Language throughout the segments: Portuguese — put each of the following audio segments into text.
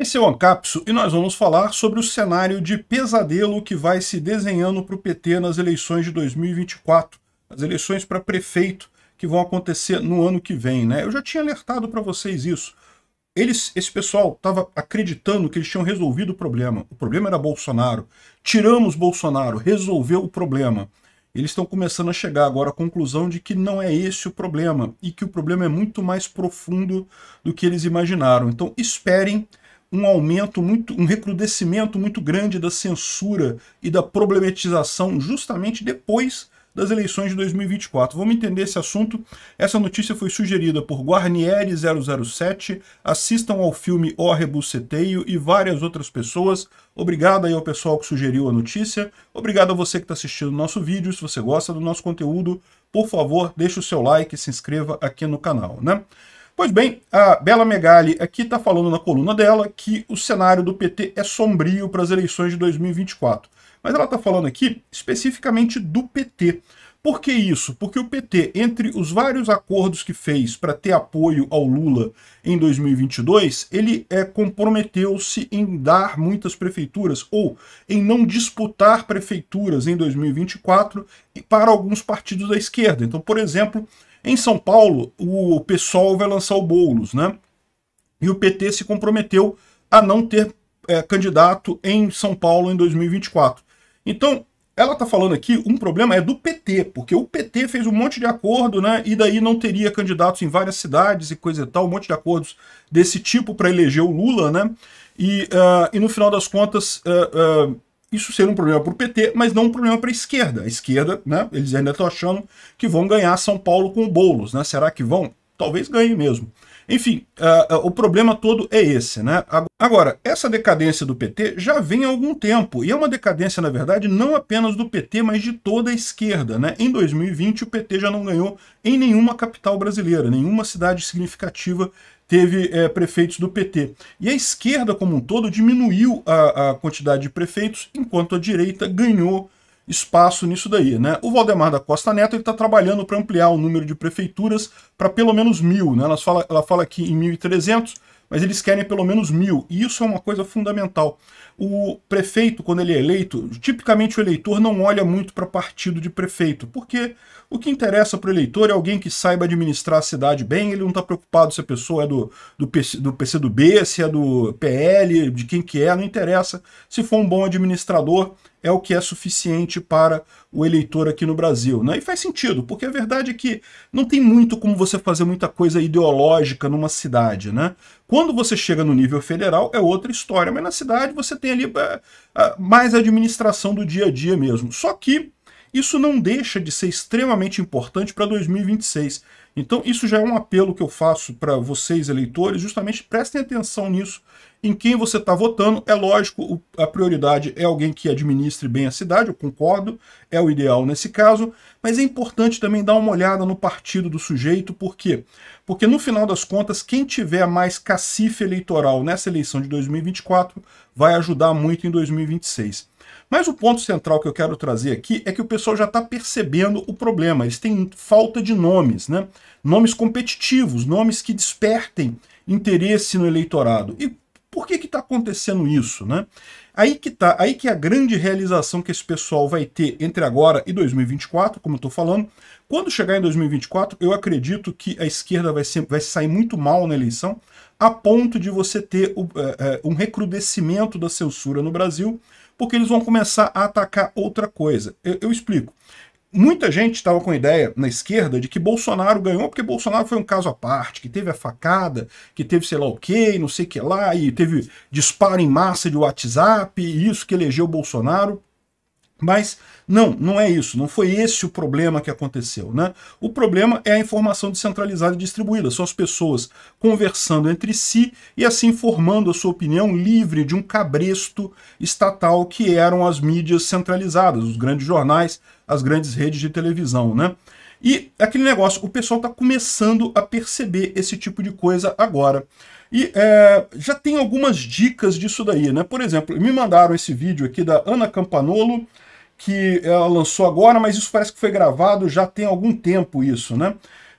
Esse é o Ancapso e nós vamos falar sobre o cenário de pesadelo que vai se desenhando para o PT nas eleições de 2024, as eleições para prefeito que vão acontecer no ano que vem. Né? Eu já tinha alertado para vocês isso. Eles, esse pessoal estava acreditando que eles tinham resolvido o problema. O problema era Bolsonaro. Tiramos Bolsonaro, resolveu o problema. Eles estão começando a chegar agora à conclusão de que não é esse o problema e que o problema é muito mais profundo do que eles imaginaram. Então esperem um aumento muito, um recrudescimento muito grande da censura e da problematização justamente depois das eleições de 2024. Vamos entender esse assunto. Essa notícia foi sugerida por Guarnieri007. Assistam ao filme O Rebuceteio e várias outras pessoas. Obrigado aí ao pessoal que sugeriu a notícia. Obrigado a você que está assistindo o nosso vídeo. Se você gosta do nosso conteúdo, por favor, deixe o seu like e se inscreva aqui no canal, né? Pois bem, a Bela Megali aqui está falando na coluna dela que o cenário do PT é sombrio para as eleições de 2024. Mas ela está falando aqui especificamente do PT. Por que isso? Porque o PT, entre os vários acordos que fez para ter apoio ao Lula em 2022, ele é, comprometeu-se em dar muitas prefeituras ou em não disputar prefeituras em 2024 para alguns partidos da esquerda. Então, por exemplo, em São Paulo, o PSOL vai lançar o Boulos, né? E o PT se comprometeu a não ter é, candidato em São Paulo em 2024. Então, ela está falando aqui, um problema é do PT, porque o PT fez um monte de acordo, né? E daí não teria candidatos em várias cidades e coisa e tal, um monte de acordos desse tipo para eleger o Lula, né? E, uh, e no final das contas, uh, uh, isso seria um problema para o PT, mas não um problema para a esquerda. A esquerda, né? Eles ainda estão achando que vão ganhar São Paulo com o Boulos, né? Será que vão? Talvez ganhe mesmo. Enfim, uh, uh, o problema todo é esse. Né? Agora, essa decadência do PT já vem há algum tempo, e é uma decadência, na verdade, não apenas do PT, mas de toda a esquerda. Né? Em 2020, o PT já não ganhou em nenhuma capital brasileira, nenhuma cidade significativa teve é, prefeitos do PT. E a esquerda como um todo diminuiu a, a quantidade de prefeitos, enquanto a direita ganhou espaço nisso daí. Né? O Valdemar da Costa Neto está trabalhando para ampliar o número de prefeituras para pelo menos mil. Né? Ela, fala, ela fala aqui em 1.300, mas eles querem pelo menos mil, e isso é uma coisa fundamental. O prefeito, quando ele é eleito, tipicamente o eleitor não olha muito para partido de prefeito, porque o que interessa para o eleitor é alguém que saiba administrar a cidade bem, ele não está preocupado se a pessoa é do, do, PC, do PCdoB, se é do PL, de quem que é, não interessa. Se for um bom administrador, é o que é suficiente para o eleitor aqui no Brasil. Né? E faz sentido, porque a verdade é que não tem muito como você fazer muita coisa ideológica numa cidade. Né? Quando você chega no nível federal é outra história, mas na cidade você tem ali eh, eh, mais administração do dia a dia mesmo. Só que isso não deixa de ser extremamente importante para 2026. Então, isso já é um apelo que eu faço para vocês, eleitores, justamente prestem atenção nisso, em quem você está votando. É lógico, a prioridade é alguém que administre bem a cidade, eu concordo, é o ideal nesse caso, mas é importante também dar uma olhada no partido do sujeito, por quê? Porque no final das contas, quem tiver mais cacife eleitoral nessa eleição de 2024 vai ajudar muito em 2026. Mas o ponto central que eu quero trazer aqui é que o pessoal já está percebendo o problema. Eles têm falta de nomes, né? Nomes competitivos, nomes que despertem interesse no eleitorado. E por que está acontecendo isso, né? Aí que tá, aí que é a grande realização que esse pessoal vai ter entre agora e 2024, como eu estou falando. Quando chegar em 2024, eu acredito que a esquerda vai, ser, vai sair muito mal na eleição, a ponto de você ter o, é, é um recrudescimento da censura no Brasil, porque eles vão começar a atacar outra coisa. Eu, eu explico. Muita gente estava com a ideia na esquerda de que Bolsonaro ganhou porque Bolsonaro foi um caso à parte, que teve a facada, que teve sei lá o que, não sei o que lá, e teve disparo em massa de WhatsApp, e isso que elegeu Bolsonaro. Mas não, não é isso, não foi esse o problema que aconteceu. Né? O problema é a informação descentralizada e distribuída, são as pessoas conversando entre si e assim formando a sua opinião livre de um cabresto estatal que eram as mídias centralizadas, os grandes jornais, as grandes redes de televisão. Né? E aquele negócio, o pessoal está começando a perceber esse tipo de coisa agora. E é, já tem algumas dicas disso daí, né? Por exemplo, me mandaram esse vídeo aqui da Ana Campanolo, que ela lançou agora, mas isso parece que foi gravado já tem algum tempo isso, né?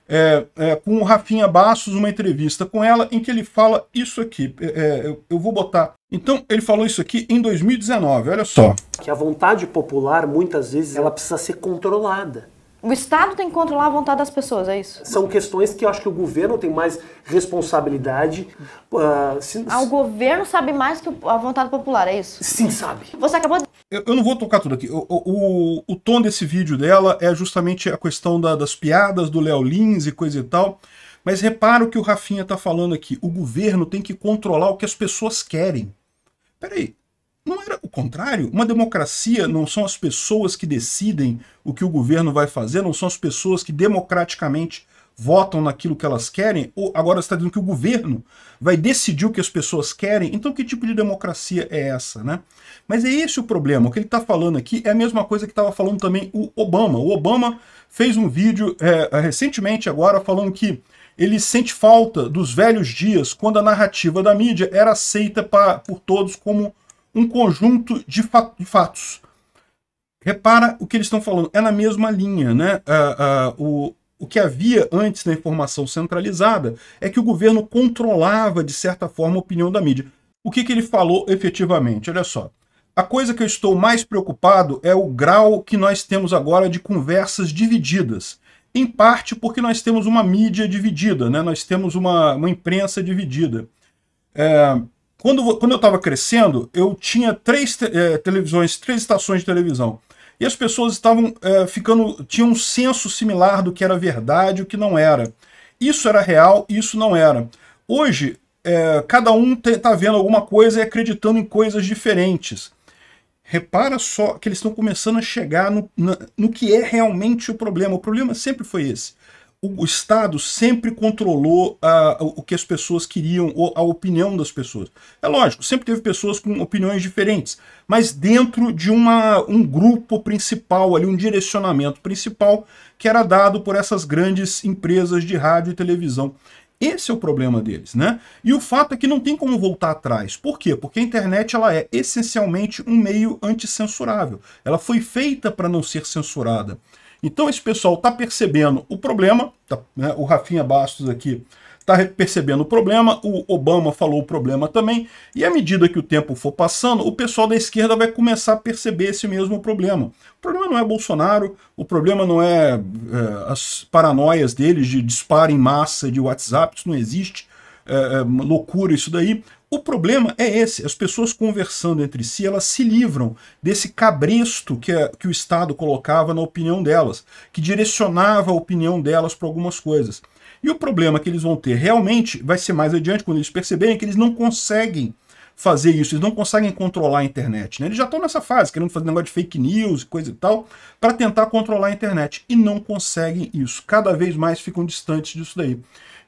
É, é, com o Rafinha Bastos, uma entrevista com ela, em que ele fala isso aqui. É, é eu, eu vou botar. Então, ele falou isso aqui em 2019, olha só. Que a vontade popular, muitas vezes, ela precisa ser controlada. O Estado tem que controlar a vontade das pessoas, é isso? São questões que eu acho que o governo tem mais responsabilidade. Uh, se... Ah, o governo sabe mais que a vontade popular, é isso? Sim, sabe. Você acabou de eu, eu, não vou tocar tudo aqui. O, o, o, tom desse vídeo dela é justamente a questão da, das piadas do Léo Lins e coisa e tal. Mas repara o que o Rafinha está falando aqui. O governo tem que controlar o que as pessoas querem. Peraí, não era o contrário? Uma democracia não são as pessoas que decidem o que o governo vai fazer, não são as pessoas que democraticamente votam naquilo que elas querem, ou agora está dizendo que o governo vai decidir o que as pessoas querem, então que tipo de democracia é essa, né? Mas é esse o problema, o que ele está falando aqui é a mesma coisa que estava falando também o Obama. O Obama fez um vídeo é, é, recentemente agora falando que ele sente falta dos velhos dias quando a narrativa da mídia era aceita pra, por todos como um conjunto de, fa de fatos repara o que eles estão falando, é na mesma linha, né? É, é, o, o que havia antes da informação centralizada é que o governo controlava, de certa forma, a opinião da mídia. O que, que ele falou efetivamente? Olha só. A coisa que eu estou mais preocupado é o grau que nós temos agora de conversas divididas. Em parte porque nós temos uma mídia dividida, né? nós temos uma, uma imprensa dividida. É, quando, quando eu estava crescendo, eu tinha três te, é, televisões, três estações de televisão. E as pessoas estavam é, ficando. tinham um senso similar do que era verdade e o que não era. Isso era real, isso não era. Hoje, é, cada um está vendo alguma coisa e acreditando em coisas diferentes. Repara só que eles estão começando a chegar no, no que é realmente o problema. O problema sempre foi esse o Estado sempre controlou uh, o que as pessoas queriam, ou a opinião das pessoas. É lógico, sempre teve pessoas com opiniões diferentes, mas dentro de uma, um grupo principal, ali, um direcionamento principal que era dado por essas grandes empresas de rádio e televisão. Esse é o problema deles, né? E o fato é que não tem como voltar atrás. Por quê? Porque a internet ela é essencialmente um meio anticensurável. Ela foi feita para não ser censurada. Então esse pessoal está percebendo o problema, tá, né? o Rafinha Bastos aqui está percebendo o problema, o Obama falou o problema também, e à medida que o tempo for passando, o pessoal da esquerda vai começar a perceber esse mesmo problema. O problema não é Bolsonaro, o problema não é, é as paranoias deles de disparo em massa de WhatsApp, isso não existe, é, é loucura isso daí. O problema é esse, as pessoas conversando entre si, elas se livram desse cabresto que, é que o Estado colocava na opinião delas, que direcionava a opinião delas para algumas coisas. E o problema que eles vão ter realmente vai ser mais adiante, quando eles perceberem que eles não conseguem fazer isso, eles não conseguem controlar a internet. Né? Eles já estão nessa fase, querendo fazer negócio de fake news e coisa e tal, para tentar controlar a internet. E não conseguem isso. Cada vez mais ficam distantes disso daí.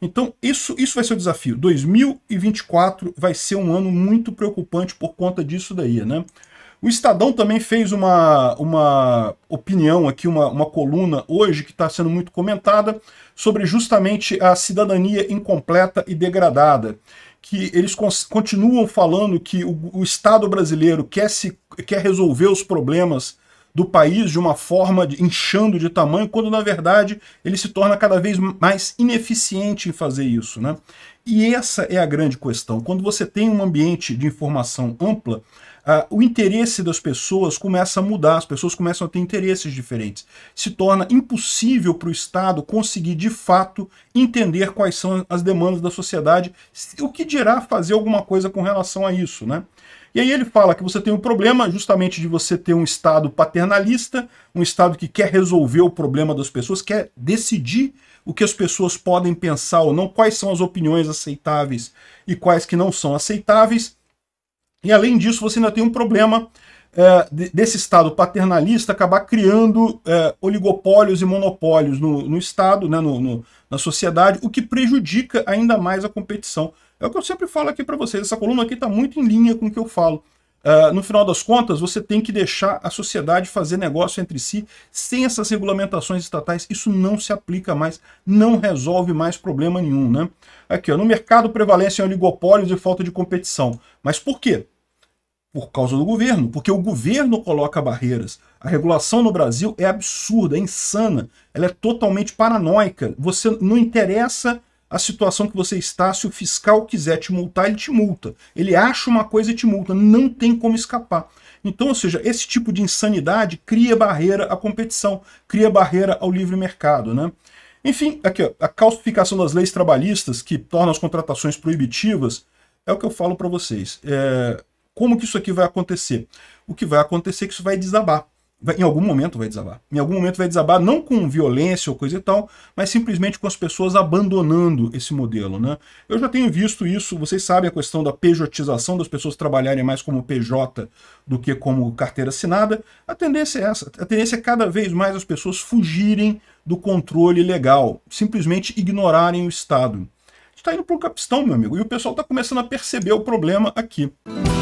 Então, isso, isso vai ser o desafio. 2024 vai ser um ano muito preocupante por conta disso daí, né? O Estadão também fez uma, uma opinião aqui, uma, uma coluna hoje que está sendo muito comentada sobre justamente a cidadania incompleta e degradada. Que eles continuam falando que o, o Estado brasileiro quer, se, quer resolver os problemas do país de uma forma de, inchando de tamanho, quando na verdade ele se torna cada vez mais ineficiente em fazer isso. Né? E essa é a grande questão. Quando você tem um ambiente de informação ampla, ah, o interesse das pessoas começa a mudar, as pessoas começam a ter interesses diferentes. Se torna impossível para o Estado conseguir, de fato, entender quais são as demandas da sociedade, o que dirá fazer alguma coisa com relação a isso, né? E aí ele fala que você tem um problema justamente de você ter um Estado paternalista, um Estado que quer resolver o problema das pessoas, quer decidir o que as pessoas podem pensar ou não, quais são as opiniões aceitáveis e quais que não são aceitáveis. E além disso, você ainda tem um problema é, desse Estado paternalista acabar criando é, oligopólios e monopólios no, no Estado, né, no, no, na sociedade, o que prejudica ainda mais a competição. É o que eu sempre falo aqui para vocês, essa coluna aqui está muito em linha com o que eu falo. É, no final das contas, você tem que deixar a sociedade fazer negócio entre si sem essas regulamentações estatais. Isso não se aplica mais, não resolve mais problema nenhum. Né? Aqui, ó, no mercado prevalecem oligopólios e falta de competição. Mas por quê? por causa do governo, porque o governo coloca barreiras. A regulação no Brasil é absurda, é insana, ela é totalmente paranoica. Você não interessa a situação que você está, se o fiscal quiser te multar, ele te multa. Ele acha uma coisa e te multa, não tem como escapar. Então, ou seja, esse tipo de insanidade cria barreira à competição, cria barreira ao livre mercado, né? Enfim, aqui ó, a calcificação das leis trabalhistas que torna as contratações proibitivas é o que eu falo para vocês. É, como que isso aqui vai acontecer? O que vai acontecer é que isso vai desabar. Vai, em algum momento vai desabar. Em algum momento vai desabar, não com violência ou coisa e tal, mas simplesmente com as pessoas abandonando esse modelo. Né? Eu já tenho visto isso, vocês sabem a questão da pejotização, das pessoas trabalharem mais como PJ do que como carteira assinada. A tendência é essa. A tendência é cada vez mais as pessoas fugirem do controle legal, simplesmente ignorarem o Estado. Está indo para o capistão, meu amigo, e o pessoal está começando a perceber o problema aqui. Música